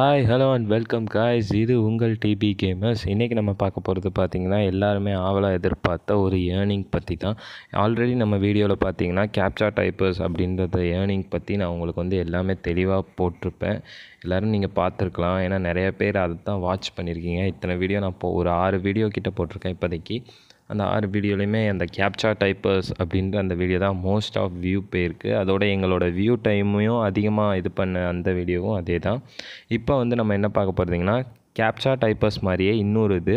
hi hello and welcome guys இது உங்கள் DP gamers இன்றைக்கி நம்ம பார்க்க போகிறது பார்த்திங்கன்னா எல்லாருமே ஆவலாக எதிர்பார்த்த ஒரு ஏர்னிங் பற்றி தான் ஆல்ரெடி நம்ம வீடியோவில் பார்த்தீங்கன்னா கேப்சா டைப்பர்ஸ் அப்படின்றத ஏர்னிங் பற்றி நான் உங்களுக்கு வந்து எல்லாமே தெளிவாக போட்டிருப்பேன் எல்லோரும் நீங்கள் பார்த்துருக்கலாம் ஏன்னா நிறைய பேர் அதை தான் வாட்ச் பண்ணியிருக்கீங்க இத்தனை வீடியோ நான் இப்போ ஒரு ஆறு வீடியோ கிட்டே போட்டிருக்கேன் இப்போதைக்கு அந்த ஆறு வீடியோலையுமே அந்த கேப்சா டைப்பர்ஸ் அப்படின்ற அந்த வீடியோ தான் மோஸ்ட் ஆஃப் வியூ போயிருக்கு அதோட எங்களோட வியூ டைமையும் அதிகமாக இது பண்ண அந்த வீடியோவும் அதே தான் இப்போ வந்து நம்ம என்ன பார்க்க போகிறதுங்கன்னா கேப்சா டைப்பர்ஸ் மாதிரியே இன்னொரு இது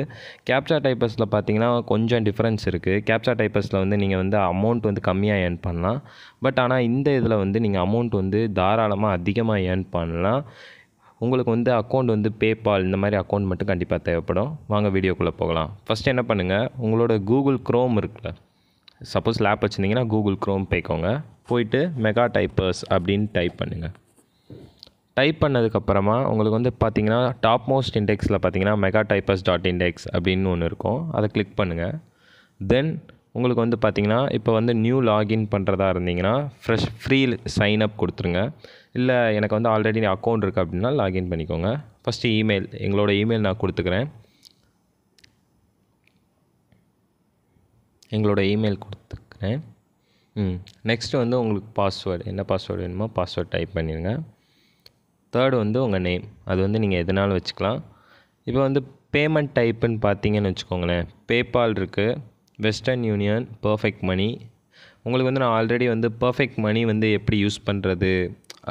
கேப்சா டைப்பர்ஸில் பார்த்தீங்கன்னா கொஞ்சம் டிஃப்ரென்ஸ் இருக்குது கேப்சா டைப்பர்ஸில் வந்து நீங்கள் வந்து அமௌண்ட் வந்து கம்மியாக ஏர்ன் பண்ணலாம் பட் ஆனால் இந்த இதில் வந்து நீங்கள் அமௌண்ட் வந்து தாராளமாக அதிகமாக ஏர்ன் பண்ணலாம் உங்களுக்கு வந்து அக்கௌண்ட் வந்து பேபால் இந்த மாதிரி அக்கௌண்ட் மட்டும் கண்டிப்பாக தேவைப்படும் வாங்க வீடியோக்குள்ளே போகலாம் ஃபஸ்ட் என்ன பண்ணுங்கள் உங்களோட கூகுள் க்ரோம் இருக்குல்ல சப்போஸ் லேப் வச்சுருந்தீங்கன்னா கூகுள் க்ரோம் போய்க்கோங்க போயிட்டு மெகா டைப்பர்ஸ் அப்படின்னு டைப் பண்ணுங்கள் டைப் பண்ணதுக்கப்புறமா உங்களுக்கு வந்து பார்த்தீங்கன்னா டாப் மோஸ்ட் இண்டெக்ஸில் பார்த்தீங்கன்னா மெகா டைப்பர்ஸ் டாட் இண்டெக்ஸ் அப்படின்னு ஒன்று இருக்கும் அதை கிளிக் பண்ணுங்கள் தென் உங்களுக்கு வந்து பார்த்திங்கன்னா இப்போ வந்து நியூ லாகின் பண்ணுறதா இருந்தீங்கன்னா ஃப்ரெஷ் ஃப்ரீ சைன் அப் கொடுத்துருங்க இல்லை எனக்கு வந்து ஆல்ரெடி அக்கௌண்ட் இருக்குது அப்படின்னா லாகின் பண்ணிக்கோங்க ஃபஸ்ட்டு இமெயில் எங்களோட இமெயில் நான் கொடுத்துக்கிறேன் எங்களோட இமெயில் கொடுத்துக்கிறேன் ம் நெக்ஸ்ட்டு வந்து உங்களுக்கு பாஸ்வேர்டு என்ன பாஸ்வேர்டு வேணுமோ பாஸ்வேர்டு டைப் பண்ணிடுங்க தேர்டு வந்து உங்கள் நேம் அது வந்து நீங்கள் எதுனாலும் வச்சுக்கலாம் இப்போ வந்து பேமெண்ட் டைப்புன்னு பார்த்தீங்கன்னு வச்சுக்கோங்களேன் பேபால் இருக்குது வெஸ்டர்ன் யூனியன் பர்ஃபெக்ட் மணி உங்களுக்கு வந்து நான் ஆல்ரெடி வந்து பர்ஃபெக்ட் மணி வந்து எப்படி யூஸ் பண்ணுறது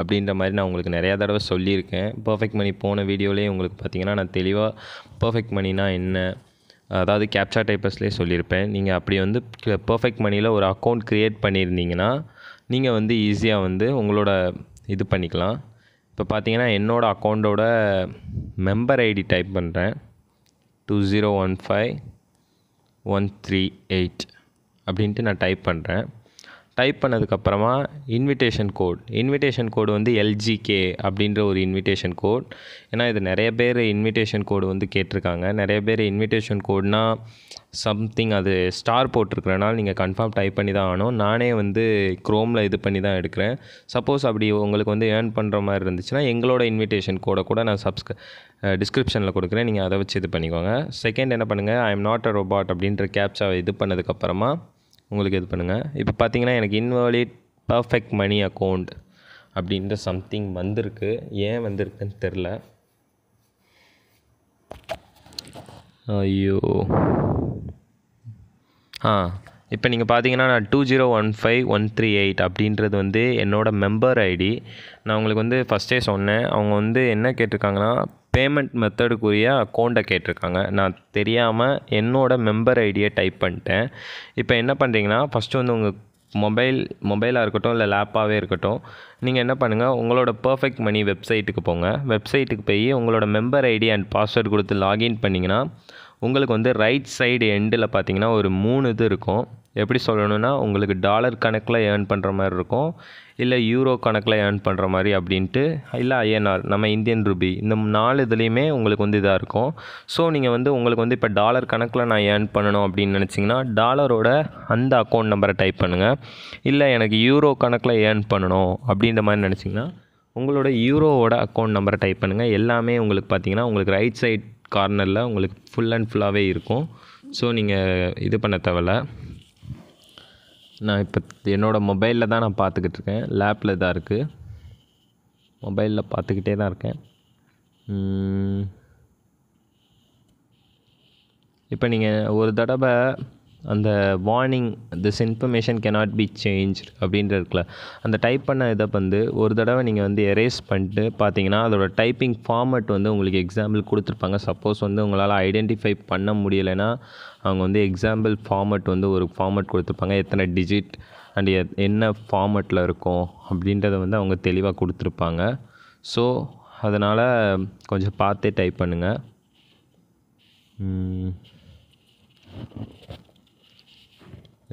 அப்படின்ற மாதிரி நான் உங்களுக்கு நிறையா தடவை சொல்லியிருக்கேன் பர்ஃபெக்ட் மணி போன வீடியோலேயே உங்களுக்கு பார்த்தீங்கன்னா நான் தெளிவாக பர்ஃபெக்ட் மணினா என்ன அதாவது கேப்சா டைப்பர்ஸ்லேயே சொல்லியிருப்பேன் நீங்கள் அப்படி வந்து பர்ஃபெக்ட் மணியில் ஒரு அக்கௌண்ட் க்ரியேட் பண்ணியிருந்தீங்கன்னா நீங்கள் வந்து ஈஸியாக வந்து உங்களோட இது பண்ணிக்கலாம் இப்போ பார்த்தீங்கன்னா என்னோடய அக்கௌண்ட்டோட மெம்பர் ஐடி டைப் பண்ணுறேன் two zero one five one three eight அப்படின்ட்டு நான் டைப் பண்ணுறேன் டைப் பண்ணதுக்கப்புறமா இன்விடேஷன் கோட் இன்விடேஷன் கோடு வந்து எல்ஜிகே அப்படின்ற ஒரு இன்விடேஷன் கோட் ஏன்னா இது நிறைய பேர் இன்விடேஷன் கோடு வந்து கேட்டிருக்காங்க நிறைய பேர் இன்விடேஷன் கோட்னா சம்திங் அது ஸ்டார் போட்டிருக்கிறனால நீங்கள் கன்ஃபார்ம் டைப் பண்ணி தான் ஆகணும் நானே வந்து க்ரோமில் இது பண்ணி தான் எடுக்கிறேன் சப்போஸ் அப்படி உங்களுக்கு வந்து ஏர்ன் பண்ணுற மாதிரி இருந்துச்சுன்னா எங்களோட இன்விடேஷன் கோடை கூட நான் சப்ஸ்க டிஸ்கிரிப்ஷனில் கொடுக்குறேன் நீங்கள் அதை வச்சு இது பண்ணிக்கோங்க செகண்ட் என்ன பண்ணுங்கள் I am not a robot அப்படின்ற கேப்சா இது பண்ணதுக்கப்புறமா உங்களுக்கு இது பண்ணுங்கள் இப்போ பார்த்தீங்கன்னா எனக்கு இன்வாலிட் பர்ஃபெக்ட் மணி அக்கௌண்ட் அப்படின்ற சம்திங் வந்திருக்கு ஏன் வந்திருக்குன்னு தெரில ஐயோ ஆ இப்போ நீங்கள் பார்த்தீங்கன்னா நான் two zero one five one three eight அப்படின்றது வந்து என்னோடய மெம்பர் ஐடி நான் உங்களுக்கு வந்து ஃபஸ்ட்டே சொன்னேன் அவங்க வந்து என்ன கேட்டிருக்காங்கன்னா பேமெண்ட் மெத்தடுக்குரிய அக்கௌண்ட்டை கேட்டிருக்காங்க நான் தெரியாமல் என்னோடய மெம்பர் ஐடியை டைப் பண்ணிட்டேன் இப்போ என்ன பண்ணுறீங்கன்னா ஃபஸ்ட்டு வந்து உங்கள் மொபைல் மொபைலாக இருக்கட்டும் இல்லை லேப்பாகவே இருக்கட்டும் நீங்கள் என்ன பண்ணுங்கள் உங்களோட பர்ஃபெக்ட் மணி வெப்சைட்டுக்கு போங்க வெப்சைட்டுக்கு போய் உங்களோட மெம்பர் ஐடி அண்ட் பாஸ்வேர்டு கொடுத்து லாகின் பண்ணிங்கன்னா உங்களுக்கு வந்து ரைட் சைடு எண்டில் பார்த்தீங்கன்னா ஒரு மூணு இது இருக்கும் எப்படி சொல்லணும்னா உங்களுக்கு டாலர் கணக்கில் ஏர்ன் பண்ணுற மாதிரி இருக்கும் இல்லை யூரோ கணக்கில் ஏர்ன் பண்ணுற மாதிரி அப்படின்ட்டு இல்லை ஐஎன்ஆர் நம்ம இந்தியன் ரூபி இந்த நாலு இதுலேயுமே உங்களுக்கு வந்து இதாக இருக்கும் ஸோ நீங்கள் வந்து உங்களுக்கு வந்து இப்போ டாலர் கணக்கில் நான் ஏர்ன் பண்ணணும் அப்படின்னு நினச்சிங்கன்னா டாலரோட அந்த அக்கௌண்ட் நம்பரை டைப் பண்ணுங்கள் இல்லை எனக்கு யூரோ கணக்கில் ஏர்ன் பண்ணணும் அப்படின்ற மாதிரி நினச்சிங்கன்னா உங்களோட யூரோவோட அக்கௌண்ட் நம்பரை டைப் பண்ணுங்கள் எல்லாமே உங்களுக்கு பார்த்தீங்கன்னா உங்களுக்கு ரைட் சைட் கார்னரில் உங்களுக்கு ஃபுல் அண்ட் ஃபுல்லாகவே இருக்கும் ஸோ நீங்கள் இது பண்ண தேவையில்ல நான் இப்போ என்னோடய மொபைலில் தான் நான் பார்த்துக்கிட்டு இருக்கேன் லேப்பில் தான் இருக்குது மொபைலில் பார்த்துக்கிட்டே தான் இருக்கேன் இப்போ நீங்கள் ஒரு தடவை அந்த warning this information cannot be change அப்படின்ற இருக்குல்ல அந்த டைப் பண்ண இதை வந்து ஒரு தடவை நீங்கள் வந்து எரேஸ் பண்ணிட்டு பார்த்தீங்கன்னா அதோட டைப்பிங் ஃபார்மட் வந்து உங்களுக்கு எக்ஸாம்பிள் கொடுத்துருப்பாங்க சப்போஸ் வந்து உங்களால் ஐடென்டிஃபை பண்ண முடியலைன்னா அவங்க வந்து எக்ஸாம்பிள் ஃபார்மட் வந்து ஒரு ஃபார்மட் கொடுத்துருப்பாங்க எத்தனை டிஜிட் அண்ட் என்ன ஃபார்மட்டில் இருக்கும் அப்படின்றத வந்து அவங்க தெளிவாக கொடுத்துருப்பாங்க ஸோ அதனால் கொஞ்சம் பார்த்தே டைப் பண்ணுங்கள்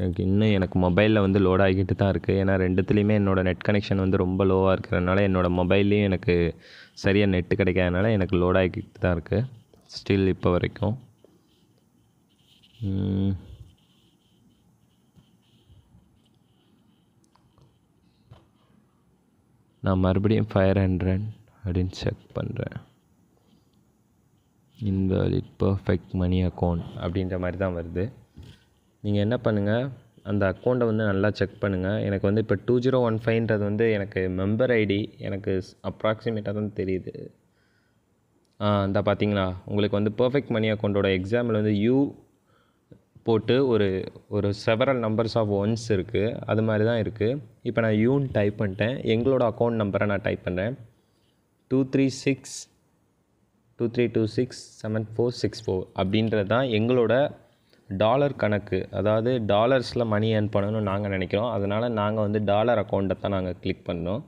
எனக்கு இன்னும் எனக்கு மொபைலில் வந்து லோட் ஆகிக்கிட்டு தான் இருக்குது ஏன்னா ரெண்டுத்துலேயுமே என்னோடய நெட் கனெக்ஷன் வந்து ரொம்ப லோவாக இருக்கிறதுனால என்னோடய மொபைல்லையும் எனக்கு சரியாக நெட்டு கிடைக்காதனால எனக்கு லோட் ஆகிக்கிட்டு தான் இருக்குது ஸ்டில் இப்போ வரைக்கும் நான் மறுபடியும் ஃபயர் ஹண்ட்ரட் அப்படின்னு செக் பண்ணுறேன் இன்வாலிட் பர்ஃபெக்ட் மணி அக்கௌண்ட் அப்படின்ற மாதிரி தான் வருது நீங்கள் என்ன பண்ணுங்கள் அந்த அக்கௌண்ட்டை வந்து நல்லா செக் பண்ணுங்கள் எனக்கு வந்து இப்போ டூ ஜீரோ ஒன் ஃபைவ்ன்றது வந்து எனக்கு மெம்பர் ஐடி எனக்கு அப்ராக்சிமேட்டாக தான் தெரியுது இந்த பார்த்தீங்களா உங்களுக்கு வந்து பர்ஃபெக்ட் மணி அக்கௌண்ட்டோட எக்ஸாம்பிள் வந்து யூ போட்டு ஒரு ஒரு செவரல் நம்பர்ஸ் ஆஃப் ஒன்ஸ் இருக்குது அது மாதிரி தான் இருக்குது இப்போ நான் யூன்னு டைப் பண்ணிட்டேன் எங்களோட அக்கௌண்ட் நம்பரை நான் டைப் பண்ணுறேன் two three six two three two six seven four six four அப்படின்றது தான் எங்களோட டாலர் கணக்கு அதாவது டாலர்ஸில் மணி ஏர்ன் பண்ணணும்னு நாங்கள் நினைக்கிறோம் அதனால் நாங்கள் வந்து டாலர் அக்கௌண்ட்டை தான் நாங்கள் கிளிக் பண்ணோம்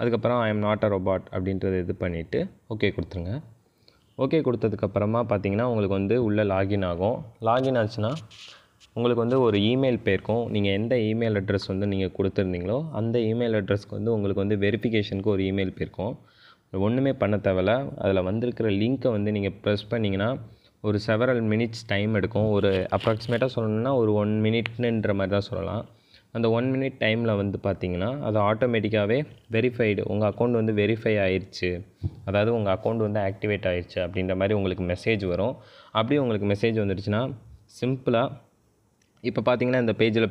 அதுக்கப்புறம் I am not a robot அப்படின்றத இது பண்ணிவிட்டு ஓகே கொடுத்துருங்க ஓகே கொடுத்ததுக்கப்புறமா பார்த்தீங்கன்னா உங்களுக்கு வந்து உள்ளே லாகின் ஆகும் லாகின் ஆச்சுன்னா உங்களுக்கு வந்து ஒரு இமெயில் போயிருக்கும் நீங்கள் எந்த இமெயில் அட்ரஸ் வந்து நீங்கள் கொடுத்துருந்தீங்களோ அந்த இமெயில் அட்ரஸ்க்கு வந்து உங்களுக்கு வந்து வெரிஃபிகேஷனுக்கு ஒரு இமெயில் போயிருக்கும் ஒன்றுமே பண்ண தேவையில்ல அதில் வந்திருக்கிற லிங்க்கை வந்து நீங்கள் ப்ரெஸ் பண்ணிங்கன்னா ஒரு செவரல் மினிட்ஸ் டைம் எடுக்கும் ஒரு அப்ராக்சிமேட்டாக சொல்லணும்னா ஒரு ஒன் மினிட்னுன்ற மாதிரி தான் சொல்லலாம் அந்த ஒன் மினிட் டைமில் வந்து பார்த்திங்கன்னா அது ஆட்டோமேட்டிக்காகவே வெரிஃபைடு உங்கள் அக்கௌண்ட் வந்து வெரிஃபை ஆயிடுச்சு அதாவது உங்கள் அக்கௌண்ட் வந்து ஆக்டிவேட் ஆயிடுச்சு அப்படின்ற மாதிரி உங்களுக்கு மெசேஜ் வரும் அப்படியே உங்களுக்கு மெசேஜ் வந்துடுச்சுன்னா சிம்பிளாக இப்போ பார்த்தீங்கன்னா இந்த பேஜில்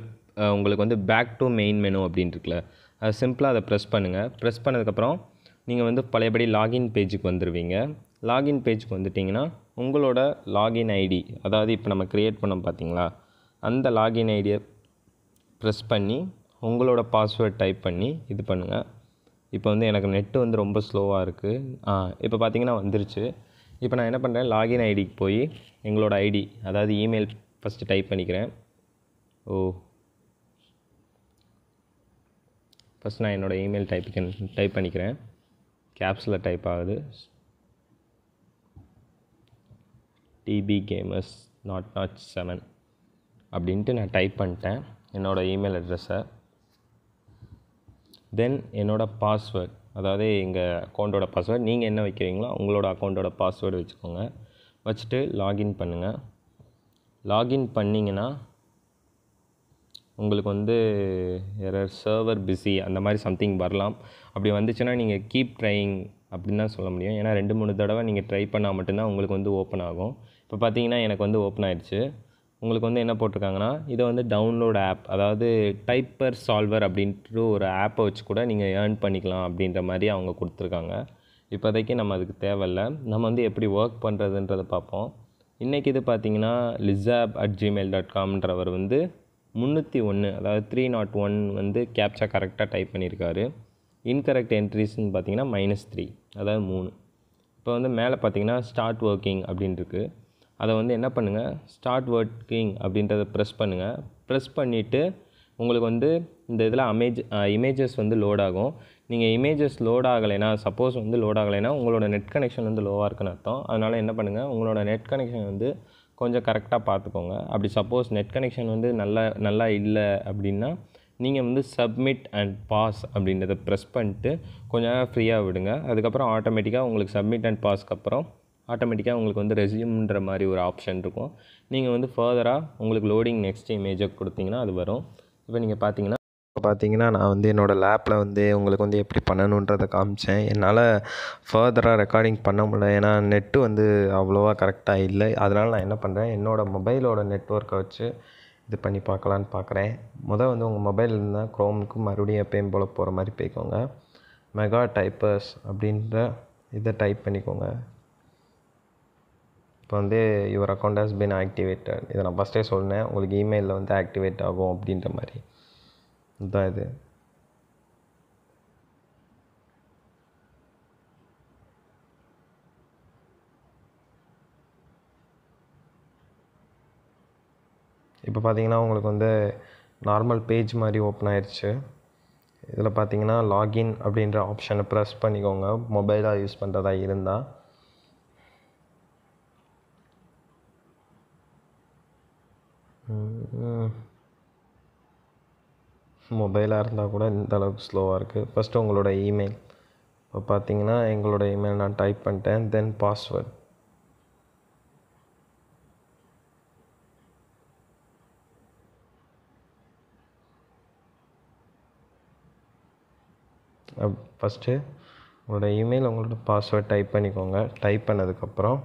உங்களுக்கு வந்து பேக் டு மெயின் மெனு அப்படின்ட்டுருக்குல இருக்குல்ல அது சிம்பிளாக அதை ப்ரெஸ் பண்ணுங்கள் ப்ரெஸ் பண்ணதுக்கப்புறம் நீங்கள் வந்து பழையபடி லாகின் பேஜுக்கு வந்துடுவீங்க லாகின் பேஜுக்கு வந்துட்டிங்கன்னா உங்களோட லாகின் ஐடி அதாவது இப்போ நம்ம க்ரியேட் பண்ணோம் பார்த்தீங்களா அந்த லாகின் ஐடியை ப்ரெஸ் பண்ணி உங்களோட பாஸ்வேர்ட் டைப் பண்ணி இது பண்ணுங்கள் இப்போ வந்து எனக்கு நெட்டு வந்து ரொம்ப ஸ்லோவாக இருக்குது ஆ இப்போ பார்த்திங்கன்னா வந்துருச்சு இப்போ நான் என்ன பண்ணுறேன் லாகின் ஐடிக்கு போய் எங்களோட ஐடி அதாவது இமெயில் ஃபஸ்ட்டு டைப் பண்ணிக்கிறேன் ஓ ஃபஸ்ட் நான் என்னோடய இமெயில் டைப் டைப் பண்ணிக்கிறேன் கேப்ஸில் டைப் ஆகுது DP gamers nought nought seven அப்படின்ட்டு நான் டைப் பண்ணிட்டேன் என்னோடய இமெயில் அட்ரஸை தென் என்னோடய பாஸ்வேர்ட் அதாவது எங்கள் அக்கௌண்ட்டோட பாஸ்வேர்ட் நீங்கள் என்ன வைக்கிறீங்களோ உங்களோட அக்கௌண்ட்டோட பாஸ்வேர்டு வச்சுக்கோங்க வச்சுட்டு லாகின் பண்ணுங்கள் லாகின் பண்ணிங்கன்னா உங்களுக்கு வந்து எரர் சர்வர் பிஸி அந்த மாதிரி சம்திங் வரலாம் அப்படி வந்துச்சுன்னா நீங்கள் கீப் ட்ரைங் அப்படின்னு தான் சொல்ல முடியும் ஏன்னா ரெண்டு மூணு தடவை நீங்கள் ட்ரை பண்ணால் மட்டும்தான் உங்களுக்கு வந்து ஓப்பன் ஆகும் இப்போ பார்த்தீங்கன்னா எனக்கு வந்து ஓப்பன் ஆகிடுச்சு உங்களுக்கு வந்து என்ன போட்டிருக்காங்கன்னா இதை வந்து டவுன்லோட் ஆப் அதாவது டைப்பர் சால்வர் அப்படின்ட்டு ஒரு ஆப்பை வச்சு கூட நீங்கள் ஏர்ன் பண்ணிக்கலாம் அப்படின்ற மாதிரி அவங்க கொடுத்துருக்காங்க இப்போதைக்கு நம்ம அதுக்கு தேவையில்ல நம்ம வந்து எப்படி ஒர்க் பண்ணுறதுன்றதை பார்ப்போம் இன்றைக்கி இது பார்த்திங்கன்னா லிசாப் அட் ஜிமெயில் டாட் காம்ன்றவர் வந்து முந்நூற்றி ஒன்று அதாவது த்ரீ நாட் ஒன் வந்து கேப்சா கரெக்டாக டைப் பண்ணியிருக்காரு இன்கரெக்ட் என்ட்ரிஸ்ன்னு பார்த்தீங்கன்னா மைனஸ் த்ரீ அதாவது மூணு இப்போ வந்து மேலே பார்த்தீங்கன்னா ஸ்டார்ட் ஒர்க்கிங் அப்படின்ட்டுருக்கு அதை வந்து என்ன பண்ணுங்கள் ஸ்டார்ட் ஒர்க்கிங் அப்படின்றத ப்ரெஸ் பண்ணுங்கள் ப்ரெஸ் பண்ணிவிட்டு உங்களுக்கு வந்து இந்த இதில் அமேஜ் இமேஜஸ் வந்து லோட் ஆகும் நீங்கள் இமேஜஸ் லோட் ஆகலைன்னா சப்போஸ் வந்து லோட் ஆகலைன்னா உங்களோட நெட் கனெக்ஷன் வந்து லோவாக இருக்குன்னு அர்த்தம் அதனால் என்ன பண்ணுங்கள் உங்களோட நெட் கனெக்ஷன் வந்து கொஞ்சம் கரெக்டாக பார்த்துக்கோங்க அப்படி சப்போஸ் நெட் கனெக்ஷன் வந்து நல்லா நல்லா இல்லை அப்படின்னா நீங்கள் வந்து சப்மிட் அண்ட் பாஸ் அப்படின்றத ப்ரெஸ் பண்ணிட்டு கொஞ்சம் நேரம் ஃப்ரீயாக விடுங்க அதுக்கப்புறம் ஆட்டோமேட்டிக்காக உங்களுக்கு சப்மிட் அண்ட் பாஸ்க்கு அப்புறம் ஆட்டோமேட்டிக்காக உங்களுக்கு வந்து ரெசியூம்ன்ற மாதிரி ஒரு ஆப்ஷன் இருக்கும் நீங்கள் வந்து ஃபர்தராக உங்களுக்கு லோடிங் நெக்ஸ்ட் இமேஜை கொடுத்தீங்கன்னா அது வரும் இப்போ நீங்கள் பார்த்தீங்கன்னா இப்போ பார்த்தீங்கன்னா நான் வந்து என்னோடய லேப்பில் வந்து உங்களுக்கு வந்து எப்படி பண்ணணுன்றதை காமிச்சேன் என்னால் ஃபர்தராக ரெக்கார்டிங் பண்ண முடியல ஏன்னா நெட்டு வந்து அவ்வளோவா கரெக்டாக இல்லை அதனால் நான் என்ன பண்ணுறேன் என்னோடய மொபைலோட நெட்ஒர்க்கை வச்சு இது பண்ணி பார்க்கலான்னு பார்க்குறேன் முதல் வந்து உங்கள் மொபைல் இருந்தால் க்ரோமுக்கு மறுபடியும் எப்பயும் போல் போகிற மாதிரி போய்க்கோங்க மெகா டைப்பர்ஸ் அப்படின்ற இதை டைப் பண்ணிக்கோங்க இப்போ வந்து your account has been activated இதை நான் ஃபஸ்ட்டே சொன்னேன் உங்களுக்கு இமெயிலில் வந்து ஆக்டிவேட் ஆகும் அப்படின்ற மாதிரி இதுதான் இது இப்போ பார்த்தீங்கன்னா உங்களுக்கு வந்து நார்மல் பேஜ் மாதிரி ஓப்பன் ஆயிடுச்சு இதில் பார்த்தீங்கன்னா லாகின் அப்படின்ற ஆப்ஷனை ப்ரெஸ் பண்ணிக்கோங்க மொபைலாக யூஸ் பண்ணுறதா இருந்தால் மொபைலாக இருந்தால் கூட இந்த அளவுக்கு ஸ்லோவாக இருக்குது ஃபஸ்ட்டு உங்களோட இமெயில் இப்போ பார்த்தீங்கன்னா எங்களோட இமெயில் நான் டைப் பண்ணிட்டேன் தென் பாஸ்வேர்ட் ஃபஸ்ட்டு உங்களோட இமெயில் உங்களோட பாஸ்வேர்ட் டைப் பண்ணிக்கோங்க டைப் பண்ணதுக்கப்புறம்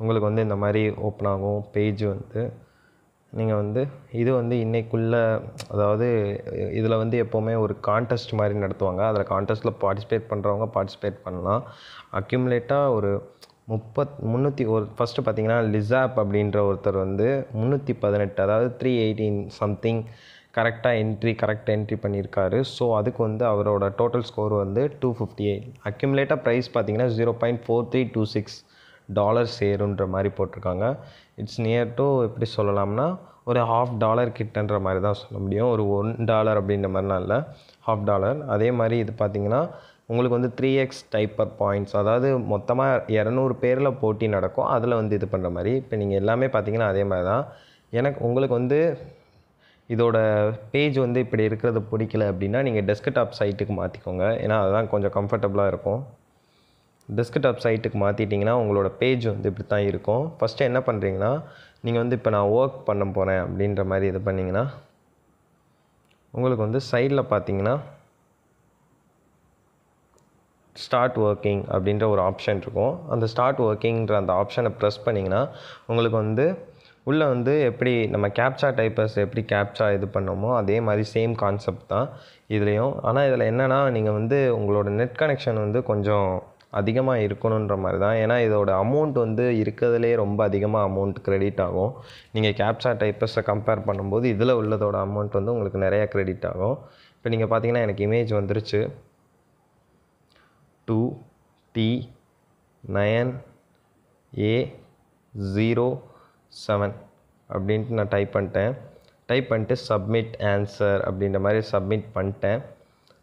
உங்களுக்கு வந்து இந்த மாதிரி ஓப்பன் ஆகும் பேஜ் வந்து நீங்கள் வந்து இது வந்து இன்றைக்குள்ளே அதாவது இதில் வந்து எப்போவுமே ஒரு கான்டெஸ்ட் மாதிரி நடத்துவாங்க அதில் கான்டெஸ்ட்டில் பார்ட்டிசிபேட் பண்ணுறவங்க பார்ட்டிசிபேட் பண்ணலாம் அக்யூமுலேட்டாக ஒரு முப்பத் முந்நூற்றி ஒரு ஃபஸ்ட்டு பார்த்தீங்கன்னா லிசாப் அப்படின்ற ஒருத்தர் வந்து முந்நூற்றி பதினெட்டு அதாவது த்ரீ எயிட்டீன் சம்திங் கரெக்டாக என்ட்ரி கரெக்டாக என்ட்ரி பண்ணியிருக்காரு ஸோ அதுக்கு வந்து அவரோட டோட்டல் ஸ்கோர் வந்து டூ ஃபிஃப்டி எயிட் அக்யூமுலேட்டாக ப்ரைஸ் பார்த்தீங்கன்னா zero point four three two six dollar சேருன்ற மாதிரி போட்டிருக்காங்க இட்ஸ் நியர் டு எப்படி சொல்லலாம்னா ஒரு ஹாஃப் டாலர் கிட்டன்ற மாதிரி தான் சொல்ல முடியும் ஒரு ஒன் டாலர் அப்படின்ற மாதிரிலாம் இல்லை ஹாஃப் டாலர் அதே மாதிரி இது பார்த்திங்கன்னா உங்களுக்கு வந்து த்ரீ எக்ஸ் டைப்பர் பாயிண்ட்ஸ் அதாவது மொத்தமாக இரநூறு பேரில் போட்டி நடக்கும் அதில் வந்து இது பண்ணுற மாதிரி இப்போ நீங்கள் எல்லாமே பார்த்தீங்கன்னா அதே மாதிரி தான் எனக்கு உங்களுக்கு வந்து இதோட பேஜ் வந்து இப்படி இருக்கிறது பிடிக்கல அப்படின்னா நீங்கள் டெஸ்க்டாப் சைட்டுக்கு மாற்றிக்கோங்க ஏன்னா அதுதான் கொஞ்சம் கம்ஃபர்டபுளாக இருக்கும் டெஸ்க்டாப் சைட்டுக்கு மாற்றிட்டிங்கன்னா உங்களோட பேஜ் வந்து இப்படி தான் இருக்கும் ஃபஸ்ட்டு என்ன பண்ணுறீங்கன்னா நீங்கள் வந்து இப்போ நான் ஒர்க் பண்ண போகிறேன் அப்படின்ற மாதிரி இது பண்ணிங்கன்னா உங்களுக்கு வந்து சைடில் பார்த்தீங்கன்னா ஸ்டார்ட் ஒர்க்கிங் அப்படின்ற ஒரு ஆப்ஷன் இருக்கும் அந்த ஸ்டார்ட் ஒர்க்கிங்கிற அந்த ஆப்ஷனை ப்ரெஸ் பண்ணிங்கன்னா உங்களுக்கு வந்து உள்ளே வந்து எப்படி நம்ம கேப்சா டைப்பர்ஸ் எப்படி கேப்சா இது பண்ணோமோ அதே மாதிரி சேம் கான்செப்ட் தான் இதுலேயும் ஆனால் இதில் என்னென்னா நீங்கள் வந்து உங்களோட நெட் கனெக்ஷன் வந்து கொஞ்சம் அதிகமாக இருக்கணுன்ற மாதிரி தான் ஏன்னா இதோட அமௌண்ட் வந்து இருக்கிறதுலே ரொம்ப அதிகமாக அமௌண்ட் க்ரெடிட் ஆகும் நீங்கள் கேப்சா டைப்பஸை கம்பேர் பண்ணும்போது இதில் உள்ளதோட அமௌண்ட் வந்து உங்களுக்கு நிறையா க்ரெடிட் ஆகும் இப்போ நீங்கள் பார்த்தீங்கன்னா எனக்கு இமேஜ் வந்துருச்சு two D nine A zero seven அப்படின்ட்டு நான் டைப் பண்ணிட்டேன் டைப் பண்ணிட்டு சப்மிட் ஆன்சர் அப்படின்ற மாதிரி சப்மிட் பண்ணிட்டேன்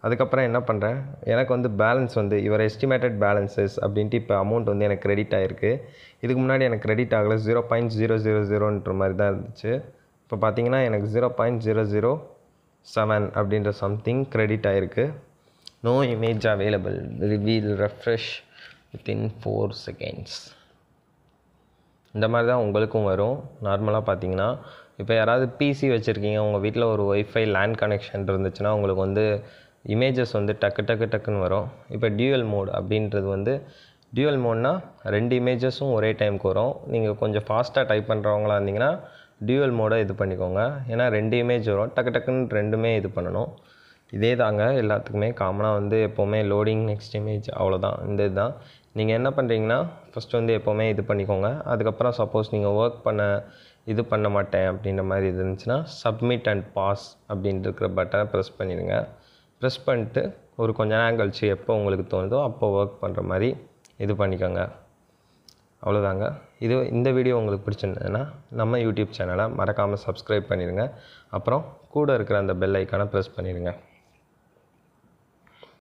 அதுக்கப்புறம் என்ன பண்ணுறேன் எனக்கு வந்து பேலன்ஸ் வந்து இவர் எஸ்டிமேட்டட் பேலன்ஸஸ் அப்படின்ட்டு இப்போ அமௌண்ட் வந்து எனக்கு கிரெடிட் ஆகிருக்கு இதுக்கு முன்னாடி எனக்கு கிரெடிட் ஆகலை ஜீரோ பாயிண்ட் ஜீரோ ஜீரோ ஜீரோன்ற மாதிரி தான் இருந்துச்சு இப்போ பார்த்தீங்கன்னா எனக்கு zero point zero zero seven அப்படின்ற சம்திங் கிரெடிட் ஆகிருக்கு no image available reveal refresh within four seconds இந்த மாதிரி தான் உங்களுக்கும் வரும் நார்மலாக பார்த்தீங்கன்னா இப்போ யாராவது பிசி வச்சுருக்கீங்க உங்கள் வீட்டில் ஒரு ஒய்ஃபை லேண்ட் கனெக்ஷன் இருந்துச்சுன்னா உங்களுக்கு வந்து இமேஜஸ் வந்து டக்கு டக்கு டக்குன்னு வரும் இப்போ டியூவல் மோட் அப்படின்றது வந்து டியூவல் மோட்னால் ரெண்டு இமேஜஸும் ஒரே டைமுக்கு வரும் நீங்கள் கொஞ்சம் ஃபாஸ்ட்டாக டைப் பண்ணுறவங்களா இருந்தீங்கன்னா டியூவல் மோடை இது பண்ணிக்கோங்க ஏன்னா ரெண்டு இமேஜ் வரும் டக்கு டக்குன்னு ரெண்டுமே இது பண்ணணும் இதே தாங்க எல்லாத்துக்குமே காமனாக வந்து எப்போவுமே லோடிங் நெக்ஸ்ட் இமேஜ் அவ்வளோதான் இந்த இதுதான் நீங்கள் என்ன பண்ணுறீங்கன்னா ஃபஸ்ட்டு வந்து எப்போவுமே இது பண்ணிக்கோங்க அதுக்கப்புறம் சப்போஸ் நீங்கள் ஒர்க் பண்ண இது பண்ண மாட்டேன் அப்படின்ற மாதிரி இருந்துச்சுன்னா சப்மிட் அண்ட் பாஸ் அப்படின்ட்டு இருக்கிற பட்டனை ப்ரெஸ் பண்ணிடுங்க ப்ரெஸ் பண்ணிட்டு ஒரு கொஞ்ச நேரம் கழிச்சு எப்போ உங்களுக்கு தோணுதோ அப்போ ஒர்க் பண்ணுற மாதிரி இது பண்ணிக்கோங்க அவ்வளோதாங்க இது இந்த வீடியோ உங்களுக்கு பிடிச்சிருந்ததுன்னா நம்ம யூடியூப் சேனலை மறக்காமல் சப்ஸ்கிரைப் பண்ணிடுங்க அப்புறம் கூட இருக்கிற அந்த பெல் ஐக்கானை ப்ரெஸ் பண்ணிடுங்க